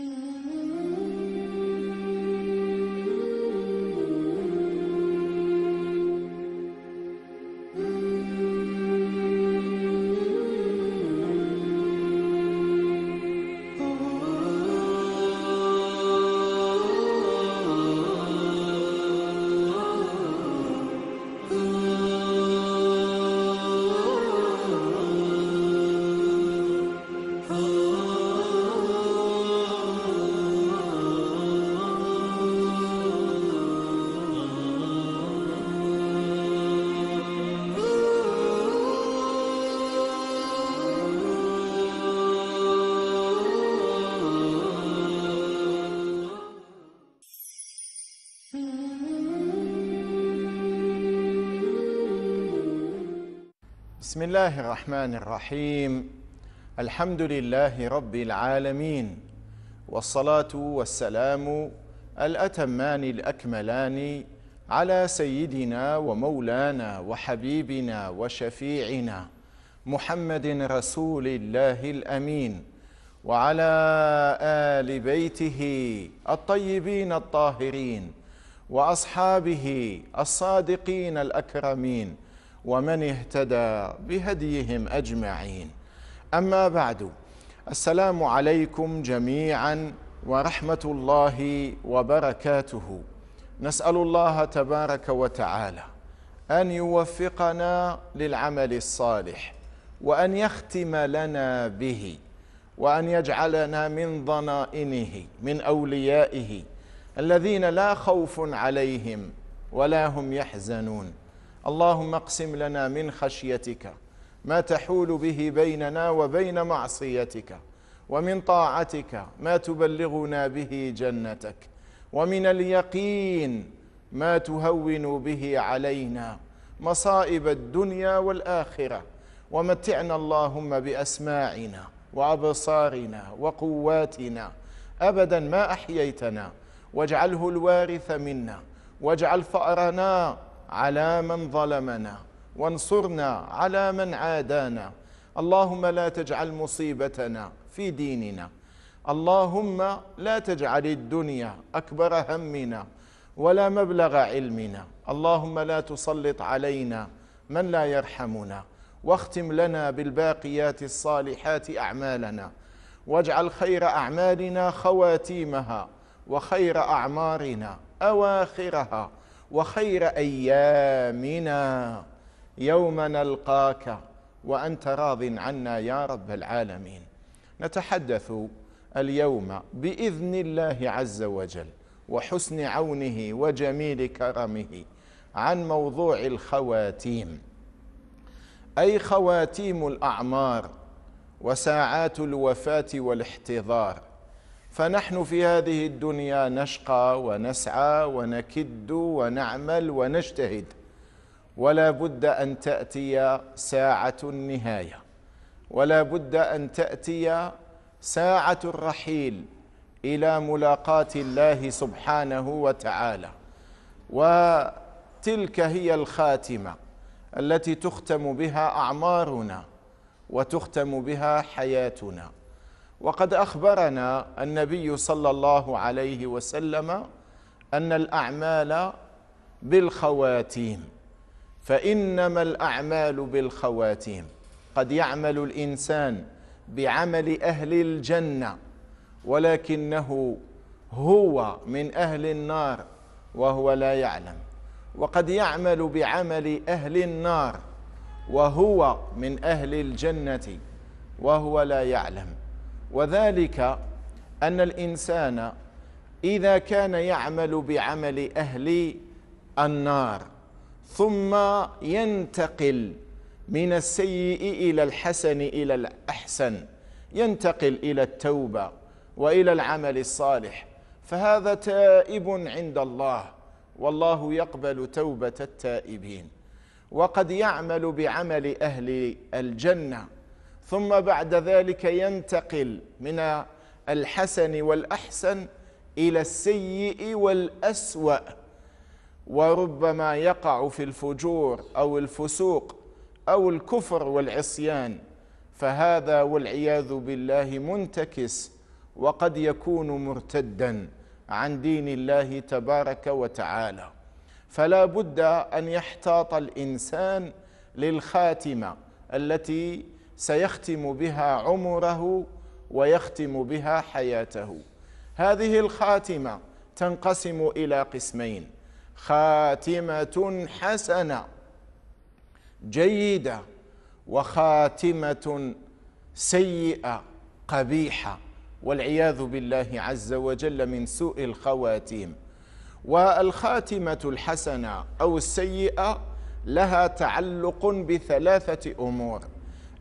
Mm-hmm. بسم الله الرحمن الرحيم الحمد لله رب العالمين والصلاة والسلام الأتمان الأكملان على سيدنا ومولانا وحبيبنا وشفيعنا محمد رسول الله الأمين وعلى آل بيته الطيبين الطاهرين وأصحابه الصادقين الأكرمين ومن اهتدى بهديهم اجمعين اما بعد السلام عليكم جميعا ورحمه الله وبركاته نسال الله تبارك وتعالى ان يوفقنا للعمل الصالح وان يختم لنا به وان يجعلنا من ضنائنه من اوليائه الذين لا خوف عليهم ولا هم يحزنون اللهم اقسم لنا من خشيتك ما تحول به بيننا وبين معصيتك ومن طاعتك ما تبلغنا به جنتك ومن اليقين ما تهون به علينا مصائب الدنيا والاخره ومتعنا اللهم باسماعنا وابصارنا وقواتنا ابدا ما احييتنا واجعله الوارث منا واجعل فارنا على من ظلمنا وانصرنا على من عادانا اللهم لا تجعل مصيبتنا في ديننا اللهم لا تجعل الدنيا أكبر همنا ولا مبلغ علمنا اللهم لا تسلط علينا من لا يرحمنا واختم لنا بالباقيات الصالحات أعمالنا واجعل خير أعمالنا خواتيمها وخير أعمارنا أواخرها وخير ايامنا يوم نلقاك وانت راض عنا يا رب العالمين نتحدث اليوم باذن الله عز وجل وحسن عونه وجميل كرمه عن موضوع الخواتيم اي خواتيم الاعمار وساعات الوفاه والاحتضار فنحن في هذه الدنيا نشقى ونسعى ونكد ونعمل ونجتهد ولا بد ان تاتي ساعه النهايه ولا بد ان تاتي ساعه الرحيل الى ملاقاه الله سبحانه وتعالى وتلك هي الخاتمه التي تختم بها اعمارنا وتختم بها حياتنا وقد أخبرنا النبي صلى الله عليه وسلم أن الأعمال بالخواتيم فإنما الأعمال بالخواتيم قد يعمل الإنسان بعمل أهل الجنة ولكنه هو من أهل النار وهو لا يعلم وقد يعمل بعمل أهل النار وهو من أهل الجنة وهو لا يعلم وذلك أن الإنسان إذا كان يعمل بعمل أهل النار ثم ينتقل من السيء إلى الحسن إلى الأحسن ينتقل إلى التوبة وإلى العمل الصالح فهذا تائب عند الله والله يقبل توبة التائبين وقد يعمل بعمل أهل الجنة ثم بعد ذلك ينتقل من الحسن والاحسن الى السيء والاسوا وربما يقع في الفجور او الفسوق او الكفر والعصيان فهذا والعياذ بالله منتكس وقد يكون مرتدا عن دين الله تبارك وتعالى فلا بد ان يحتاط الانسان للخاتمه التي سيختم بها عمره ويختم بها حياته هذه الخاتمه تنقسم الى قسمين خاتمه حسنه جيده وخاتمه سيئه قبيحه والعياذ بالله عز وجل من سوء الخواتيم والخاتمه الحسنه او السيئه لها تعلق بثلاثه امور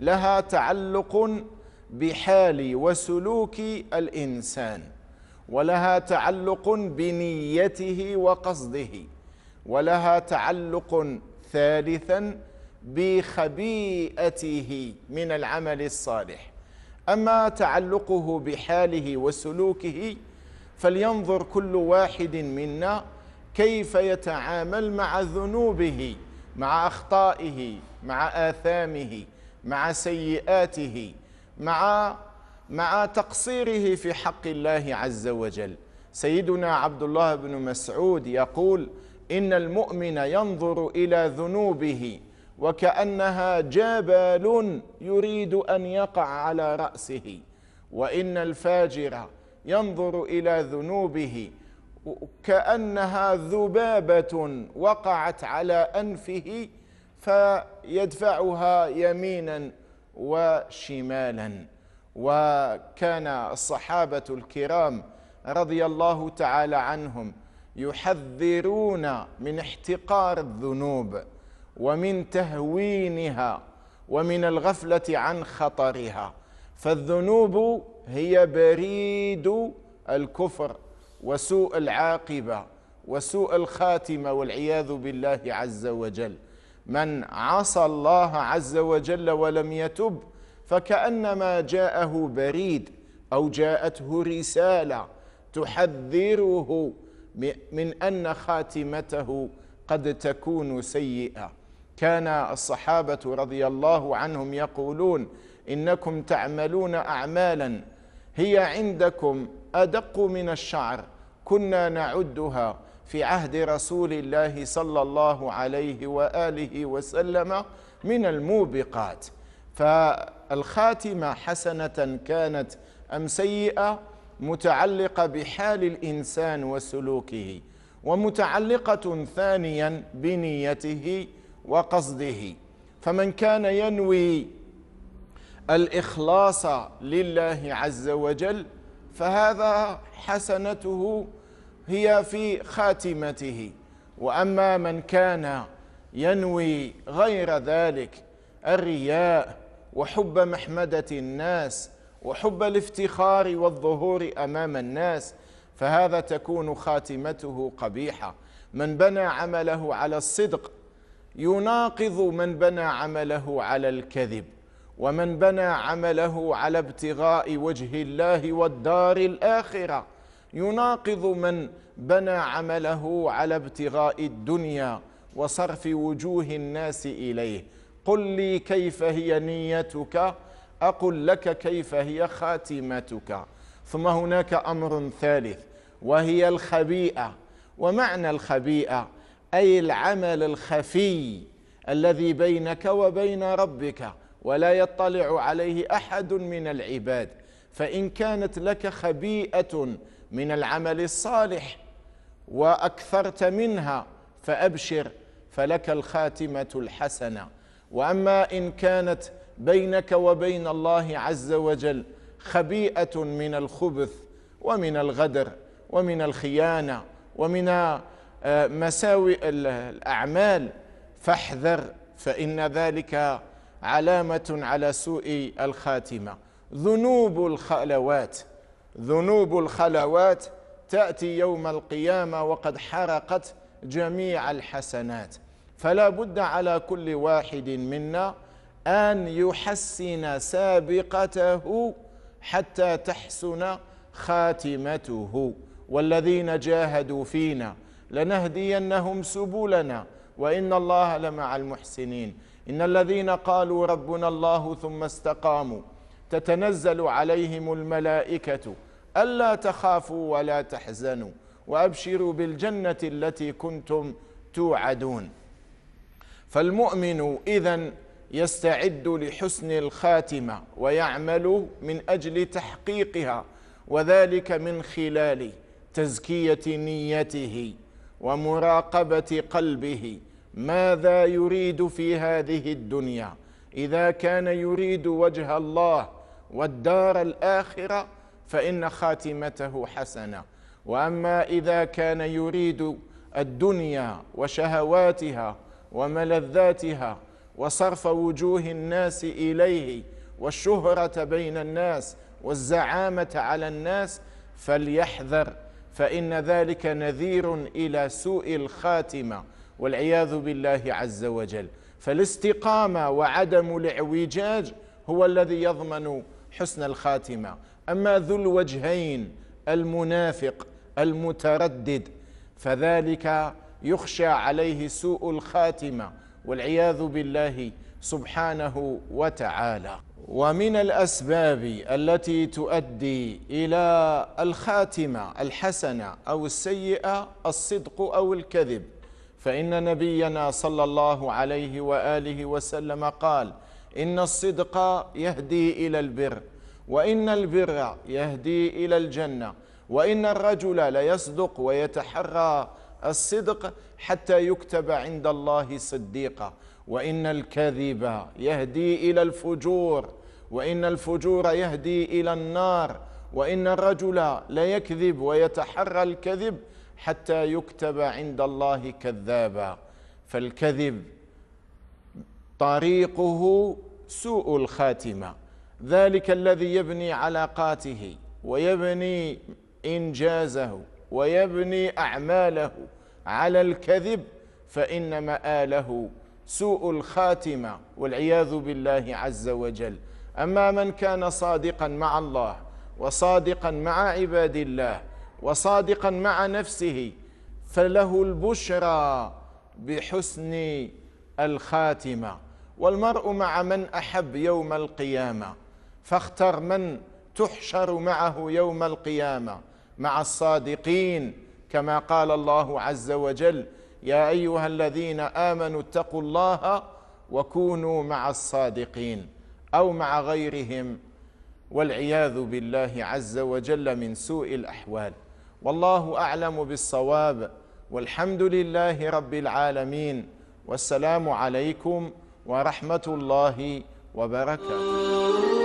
لها تعلق بحال وسلوك الانسان ولها تعلق بنيته وقصده ولها تعلق ثالثا بخبيئته من العمل الصالح اما تعلقه بحاله وسلوكه فلينظر كل واحد منا كيف يتعامل مع ذنوبه مع اخطائه مع اثامه مع سيئاته مع مع تقصيره في حق الله عز وجل سيدنا عبد الله بن مسعود يقول إن المؤمن ينظر إلى ذنوبه وكأنها جبل يريد أن يقع على رأسه وإن الفاجر ينظر إلى ذنوبه كأنها ذبابة وقعت على أنفه فيدفعها يمينا وشمالا وكان الصحابه الكرام رضي الله تعالى عنهم يحذرون من احتقار الذنوب ومن تهوينها ومن الغفله عن خطرها فالذنوب هي بريد الكفر وسوء العاقبه وسوء الخاتمه والعياذ بالله عز وجل من عصى الله عز وجل ولم يتب فكأنما جاءه بريد أو جاءته رسالة تحذره من أن خاتمته قد تكون سيئة كان الصحابة رضي الله عنهم يقولون إنكم تعملون أعمالا هي عندكم أدق من الشعر كنا نعدها في عهد رسول الله صلى الله عليه واله وسلم من الموبقات فالخاتمه حسنه كانت ام سيئه متعلقه بحال الانسان وسلوكه ومتعلقه ثانيا بنيته وقصده فمن كان ينوي الاخلاص لله عز وجل فهذا حسنته هي في خاتمته واما من كان ينوي غير ذلك الرياء وحب محمده الناس وحب الافتخار والظهور امام الناس فهذا تكون خاتمته قبيحه من بنى عمله على الصدق يناقض من بنى عمله على الكذب ومن بنى عمله على ابتغاء وجه الله والدار الاخره يناقض من بنى عمله على ابتغاء الدنيا وصرف وجوه الناس اليه قل لي كيف هي نيتك اقل لك كيف هي خاتمتك ثم هناك امر ثالث وهي الخبيئه ومعنى الخبيئه اي العمل الخفي الذي بينك وبين ربك ولا يطلع عليه احد من العباد فان كانت لك خبيئه من العمل الصالح واكثرت منها فابشر فلك الخاتمه الحسنه واما ان كانت بينك وبين الله عز وجل خبيئه من الخبث ومن الغدر ومن الخيانه ومن آه، مساوئ الاعمال فاحذر فان ذلك علامه على سوء الخاتمه ذنوب الخلوات ذنوب الخلوات تأتي يوم القيامة وقد حرقت جميع الحسنات فلا بد على كل واحد منا أن يحسن سابقته حتى تحسن خاتمته والذين جاهدوا فينا لنهدينهم سبلنا وإن الله لمع المحسنين إن الذين قالوا ربنا الله ثم استقاموا تتنزل عليهم الملائكة ألا تخافوا ولا تحزنوا وأبشروا بالجنة التي كنتم توعدون فالمؤمن إذا يستعد لحسن الخاتمة ويعمل من أجل تحقيقها وذلك من خلال تزكية نيته ومراقبة قلبه ماذا يريد في هذه الدنيا إذا كان يريد وجه الله والدار الآخرة فإن خاتمته حسنة وأما إذا كان يريد الدنيا وشهواتها وملذاتها وصرف وجوه الناس إليه والشهرة بين الناس والزعامة على الناس فليحذر فإن ذلك نذير إلى سوء الخاتمة والعياذ بالله عز وجل فالاستقامة وعدم الاعوجاج هو الذي يضمن حسن الخاتمة أما ذو الوجهين المنافق المتردد فذلك يخشى عليه سوء الخاتمة والعياذ بالله سبحانه وتعالى ومن الأسباب التي تؤدي إلى الخاتمة الحسنة أو السيئة الصدق أو الكذب فإن نبينا صلى الله عليه وآله وسلم قال إن الصدق يهدي إلى البر وإن البر يهدي إلى الجنة وإن الرجل ليصدق ويتحرى الصدق حتى يكتب عند الله صديقا وإن الكذب يهدي إلى الفجور وإن الفجور يهدي إلى النار وإن الرجل ليكذب ويتحرى الكذب حتى يكتب عند الله كذابا فالكذب طريقه سوء الخاتمه ذلك الذي يبني علاقاته ويبني انجازه ويبني اعماله على الكذب فان ماله سوء الخاتمه والعياذ بالله عز وجل اما من كان صادقا مع الله وصادقا مع عباد الله وصادقا مع نفسه فله البشرى بحسن الخاتمه والمرء مع من احب يوم القيامه فاختر من تحشر معه يوم القيامه مع الصادقين كما قال الله عز وجل يا ايها الذين امنوا اتقوا الله وكونوا مع الصادقين او مع غيرهم والعياذ بالله عز وجل من سوء الاحوال والله اعلم بالصواب والحمد لله رب العالمين والسلام عليكم ورحمه الله وبركاته